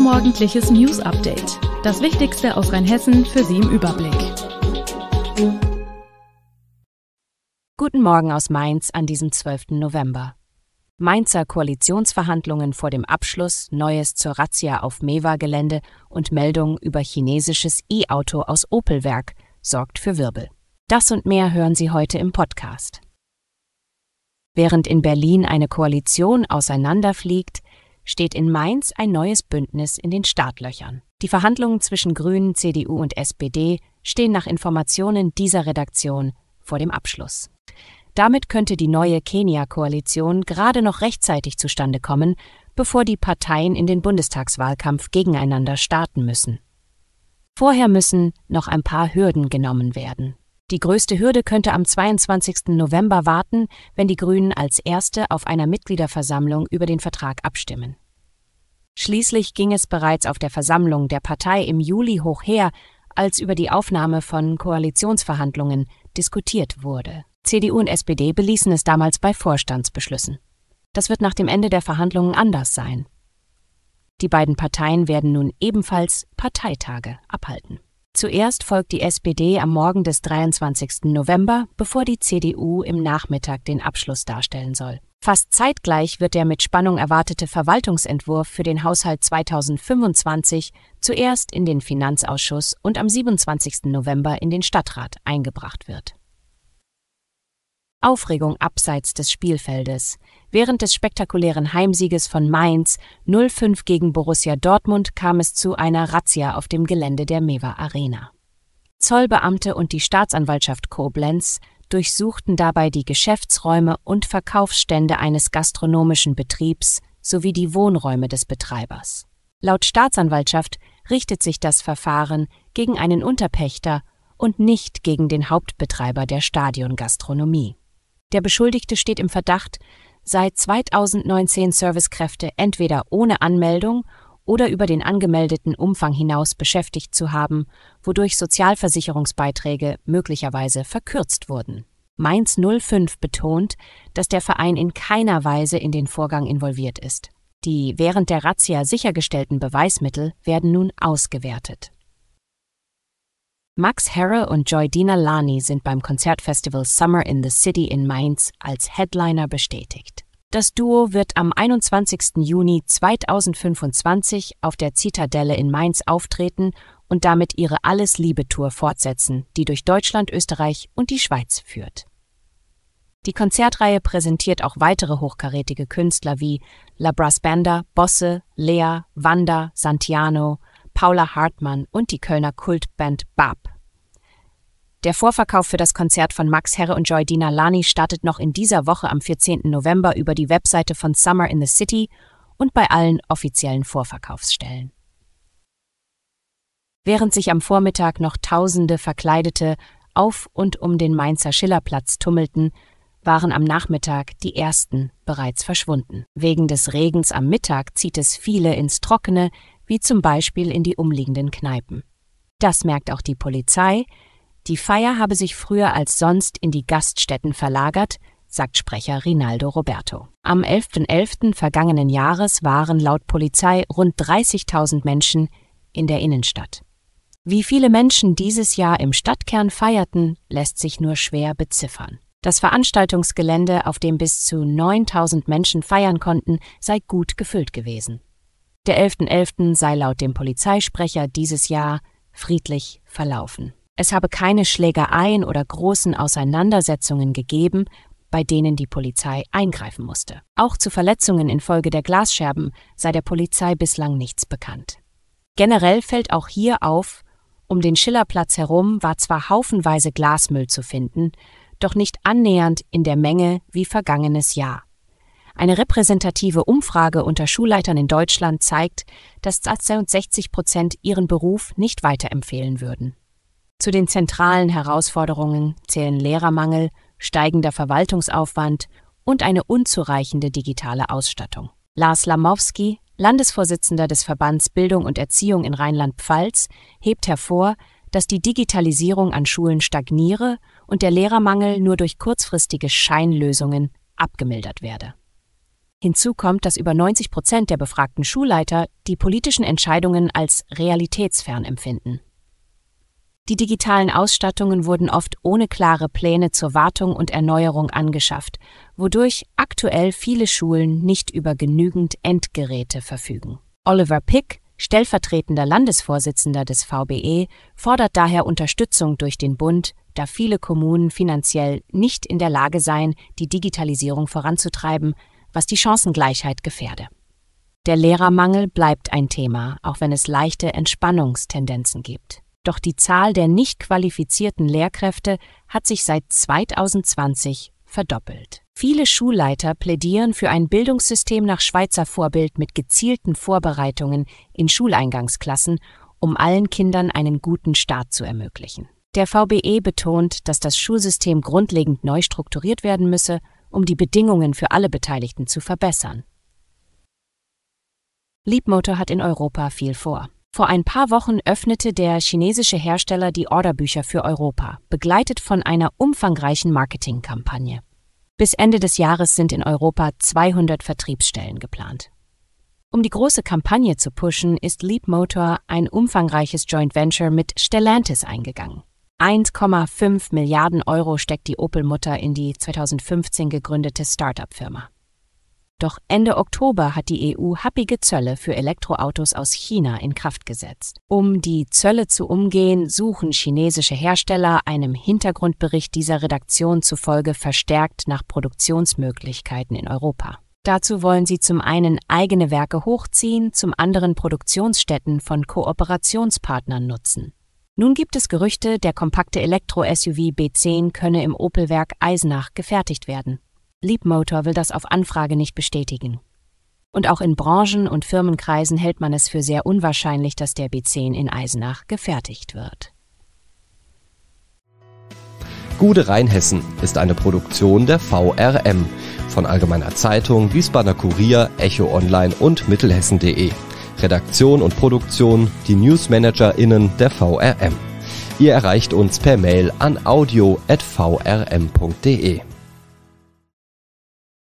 euer morgendliches News Update. Das Wichtigste aus Rheinhessen für Sie im Überblick. Guten Morgen aus Mainz an diesem 12. November. Mainzer Koalitionsverhandlungen vor dem Abschluss, Neues zur Razzia auf Mewa-Gelände und Meldung über chinesisches E-Auto aus Opelwerk sorgt für Wirbel. Das und mehr hören Sie heute im Podcast. Während in Berlin eine Koalition auseinanderfliegt, steht in Mainz ein neues Bündnis in den Startlöchern. Die Verhandlungen zwischen Grünen, CDU und SPD stehen nach Informationen dieser Redaktion vor dem Abschluss. Damit könnte die neue Kenia-Koalition gerade noch rechtzeitig zustande kommen, bevor die Parteien in den Bundestagswahlkampf gegeneinander starten müssen. Vorher müssen noch ein paar Hürden genommen werden. Die größte Hürde könnte am 22. November warten, wenn die Grünen als erste auf einer Mitgliederversammlung über den Vertrag abstimmen. Schließlich ging es bereits auf der Versammlung der Partei im Juli hoch her, als über die Aufnahme von Koalitionsverhandlungen diskutiert wurde. CDU und SPD beließen es damals bei Vorstandsbeschlüssen. Das wird nach dem Ende der Verhandlungen anders sein. Die beiden Parteien werden nun ebenfalls Parteitage abhalten. Zuerst folgt die SPD am Morgen des 23. November, bevor die CDU im Nachmittag den Abschluss darstellen soll. Fast zeitgleich wird der mit Spannung erwartete Verwaltungsentwurf für den Haushalt 2025 zuerst in den Finanzausschuss und am 27. November in den Stadtrat eingebracht wird. Aufregung abseits des Spielfeldes. Während des spektakulären Heimsieges von Mainz 05 gegen Borussia Dortmund kam es zu einer Razzia auf dem Gelände der Mewa Arena. Zollbeamte und die Staatsanwaltschaft Koblenz durchsuchten dabei die Geschäftsräume und Verkaufsstände eines gastronomischen Betriebs sowie die Wohnräume des Betreibers. Laut Staatsanwaltschaft richtet sich das Verfahren gegen einen Unterpächter und nicht gegen den Hauptbetreiber der Stadiongastronomie. Der Beschuldigte steht im Verdacht, seit 2019 Servicekräfte entweder ohne Anmeldung oder über den angemeldeten Umfang hinaus beschäftigt zu haben, wodurch Sozialversicherungsbeiträge möglicherweise verkürzt wurden. Mainz 05 betont, dass der Verein in keiner Weise in den Vorgang involviert ist. Die während der Razzia sichergestellten Beweismittel werden nun ausgewertet. Max Herre und Joy Dina Lani sind beim Konzertfestival Summer in the City in Mainz als Headliner bestätigt. Das Duo wird am 21. Juni 2025 auf der Zitadelle in Mainz auftreten und damit ihre Alles Liebe Tour fortsetzen, die durch Deutschland, Österreich und die Schweiz führt. Die Konzertreihe präsentiert auch weitere hochkarätige Künstler wie La Labras Banda, Bosse, Lea, Wanda, Santiano, Paula Hartmann und die Kölner Kultband Bab. Der Vorverkauf für das Konzert von Max Herre und Joy Dina Lani startet noch in dieser Woche am 14. November über die Webseite von Summer in the City und bei allen offiziellen Vorverkaufsstellen. Während sich am Vormittag noch Tausende Verkleidete auf und um den Mainzer Schillerplatz tummelten, waren am Nachmittag die ersten bereits verschwunden. Wegen des Regens am Mittag zieht es viele ins Trockene, wie zum Beispiel in die umliegenden Kneipen. Das merkt auch die Polizei, die Feier habe sich früher als sonst in die Gaststätten verlagert, sagt Sprecher Rinaldo Roberto. Am 11.11. .11. vergangenen Jahres waren laut Polizei rund 30.000 Menschen in der Innenstadt. Wie viele Menschen dieses Jahr im Stadtkern feierten, lässt sich nur schwer beziffern. Das Veranstaltungsgelände, auf dem bis zu 9000 Menschen feiern konnten, sei gut gefüllt gewesen. Der 11.11. .11. sei laut dem Polizeisprecher dieses Jahr friedlich verlaufen. Es habe keine Schlägereien oder großen Auseinandersetzungen gegeben, bei denen die Polizei eingreifen musste. Auch zu Verletzungen infolge der Glasscherben sei der Polizei bislang nichts bekannt. Generell fällt auch hier auf, um den Schillerplatz herum war zwar haufenweise Glasmüll zu finden, doch nicht annähernd in der Menge wie vergangenes Jahr. Eine repräsentative Umfrage unter Schulleitern in Deutschland zeigt, dass 62 Prozent ihren Beruf nicht weiterempfehlen würden. Zu den zentralen Herausforderungen zählen Lehrermangel, steigender Verwaltungsaufwand und eine unzureichende digitale Ausstattung. Lars Lamowski, Landesvorsitzender des Verbands Bildung und Erziehung in Rheinland-Pfalz, hebt hervor, dass die Digitalisierung an Schulen stagniere und der Lehrermangel nur durch kurzfristige Scheinlösungen abgemildert werde. Hinzu kommt, dass über 90 Prozent der befragten Schulleiter die politischen Entscheidungen als realitätsfern empfinden. Die digitalen Ausstattungen wurden oft ohne klare Pläne zur Wartung und Erneuerung angeschafft, wodurch aktuell viele Schulen nicht über genügend Endgeräte verfügen. Oliver Pick, stellvertretender Landesvorsitzender des VBE, fordert daher Unterstützung durch den Bund, da viele Kommunen finanziell nicht in der Lage seien, die Digitalisierung voranzutreiben, was die Chancengleichheit gefährde. Der Lehrermangel bleibt ein Thema, auch wenn es leichte Entspannungstendenzen gibt doch die Zahl der nicht qualifizierten Lehrkräfte hat sich seit 2020 verdoppelt. Viele Schulleiter plädieren für ein Bildungssystem nach Schweizer Vorbild mit gezielten Vorbereitungen in Schuleingangsklassen, um allen Kindern einen guten Start zu ermöglichen. Der VBE betont, dass das Schulsystem grundlegend neu strukturiert werden müsse, um die Bedingungen für alle Beteiligten zu verbessern. Leapmotor hat in Europa viel vor. Vor ein paar Wochen öffnete der chinesische Hersteller die Orderbücher für Europa, begleitet von einer umfangreichen Marketingkampagne. Bis Ende des Jahres sind in Europa 200 Vertriebsstellen geplant. Um die große Kampagne zu pushen, ist Leapmotor ein umfangreiches Joint Venture mit Stellantis eingegangen. 1,5 Milliarden Euro steckt die Opel-Mutter in die 2015 gegründete Startup-Firma. Doch Ende Oktober hat die EU happige Zölle für Elektroautos aus China in Kraft gesetzt. Um die Zölle zu umgehen, suchen chinesische Hersteller einem Hintergrundbericht dieser Redaktion zufolge verstärkt nach Produktionsmöglichkeiten in Europa. Dazu wollen sie zum einen eigene Werke hochziehen, zum anderen Produktionsstätten von Kooperationspartnern nutzen. Nun gibt es Gerüchte, der kompakte Elektro-SUV B10 könne im Opelwerk Eisenach gefertigt werden. Leapmotor will das auf Anfrage nicht bestätigen. Und auch in Branchen- und Firmenkreisen hält man es für sehr unwahrscheinlich, dass der B10 in Eisenach gefertigt wird. Gude Rheinhessen ist eine Produktion der VRM von Allgemeiner Zeitung, Wiesbadener Kurier, Echo Online und Mittelhessen.de. Redaktion und Produktion, die NewsmanagerInnen der VRM. Ihr erreicht uns per Mail an audio.vrm.de.